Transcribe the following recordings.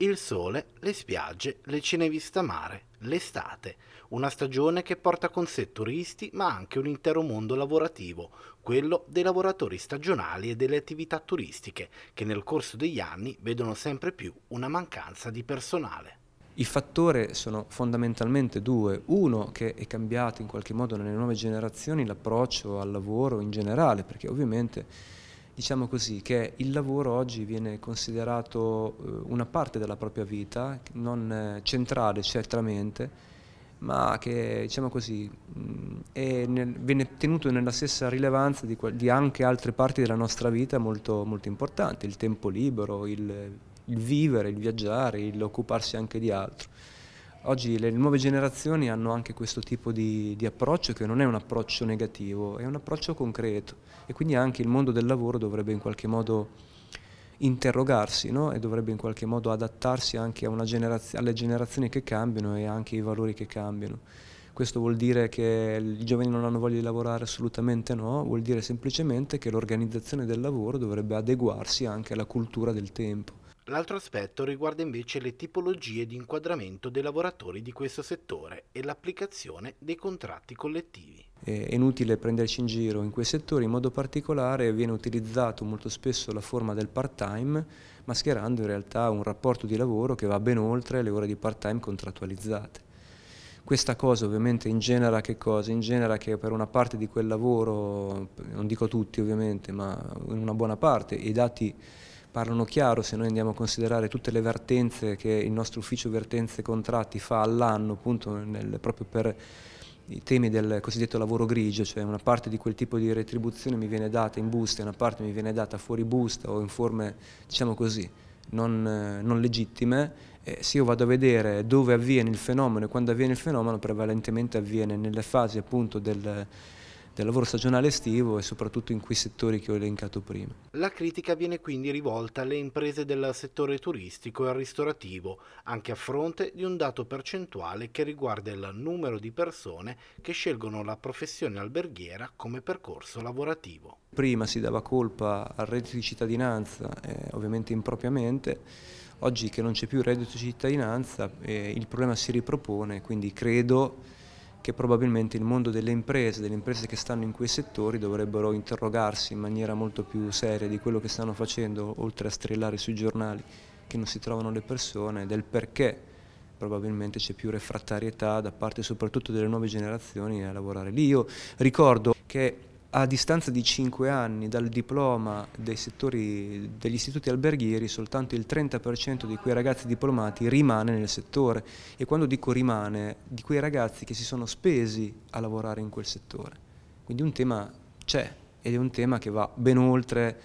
Il sole, le spiagge, le cinevista mare, l'estate, una stagione che porta con sé turisti ma anche un intero mondo lavorativo, quello dei lavoratori stagionali e delle attività turistiche, che nel corso degli anni vedono sempre più una mancanza di personale. I fattori sono fondamentalmente due. Uno che è cambiato in qualche modo nelle nuove generazioni l'approccio al lavoro in generale, perché ovviamente diciamo così, che il lavoro oggi viene considerato eh, una parte della propria vita, non eh, centrale certamente, ma che diciamo così, mm, nel, viene tenuto nella stessa rilevanza di, di, anche altre parti della nostra vita molto, molto importanti, il tempo libero, il, il vivere, il viaggiare, l'occuparsi anche di altro. Oggi le nuove generazioni hanno anche questo tipo di, di, approccio che non è un approccio negativo, è un approccio concreto e quindi anche il mondo del lavoro dovrebbe in qualche modo interrogarsi no? e dovrebbe in qualche modo adattarsi anche generaz alle generazioni che cambiano e anche ai valori che cambiano. Questo vuol dire che i giovani non hanno voglia di lavorare assolutamente no, vuol dire semplicemente che l'organizzazione del lavoro dovrebbe adeguarsi anche alla cultura del tempo. L'altro aspetto riguarda invece le tipologie di inquadramento dei lavoratori di questo settore e l'applicazione dei contratti collettivi. È inutile prenderci in giro in quei settori, in modo particolare viene utilizzato molto spesso la forma del part-time, mascherando in realtà un rapporto di lavoro che va ben oltre le ore di part-time contrattualizzate. Questa cosa ovviamente ingenera che cosa? Ingenera che per una parte di quel lavoro, non dico tutti ovviamente, ma in una buona parte, i dati parlano chiaro, se noi andiamo a considerare tutte le vertenze che il nostro ufficio vertenze contratti fa all'anno appunto nel, proprio per i temi del cosiddetto lavoro grigio, cioè una parte di quel tipo di retribuzione mi viene data in busta e una parte mi viene data fuori busta o in forme, diciamo così, non, eh, non legittime, eh, se io vado a vedere dove avviene il fenomeno e quando avviene il fenomeno, prevalentemente avviene nelle fasi appunto del del lavoro stagionale estivo e soprattutto in quei settori che ho elencato prima. La critica viene quindi rivolta alle imprese del settore turistico e ristorativo, anche a fronte di un dato percentuale che riguarda il numero di persone che scelgono la professione alberghiera come percorso lavorativo. Prima si dava colpa al reddito di cittadinanza, eh, ovviamente impropriamente, oggi che non c'è più il reddito di cittadinanza eh, il problema si ripropone, quindi credo che probabilmente il mondo delle imprese, delle imprese che stanno in quei settori dovrebbero interrogarsi in maniera molto più seria di quello che stanno facendo, oltre a strillare sui giornali che non si trovano le persone, del perché probabilmente c'è più refrattarietà da parte soprattutto delle nuove generazioni a lavorare lì. Io ricordo che a distanza di 5 anni dal diploma settori, degli istituti alberghieri soltanto il 30% di quei ragazzi diplomati rimane nel settore e quando dico rimane di quei ragazzi che si sono spesi a lavorare in quel settore. Quindi un tema c'è ed è un tema che va ben oltre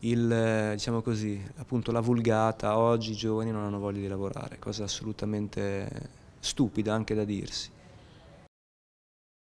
il, diciamo così, appunto, la vulgata oggi i giovani non hanno voglia di lavorare, cosa assolutamente stupida anche da dirsi.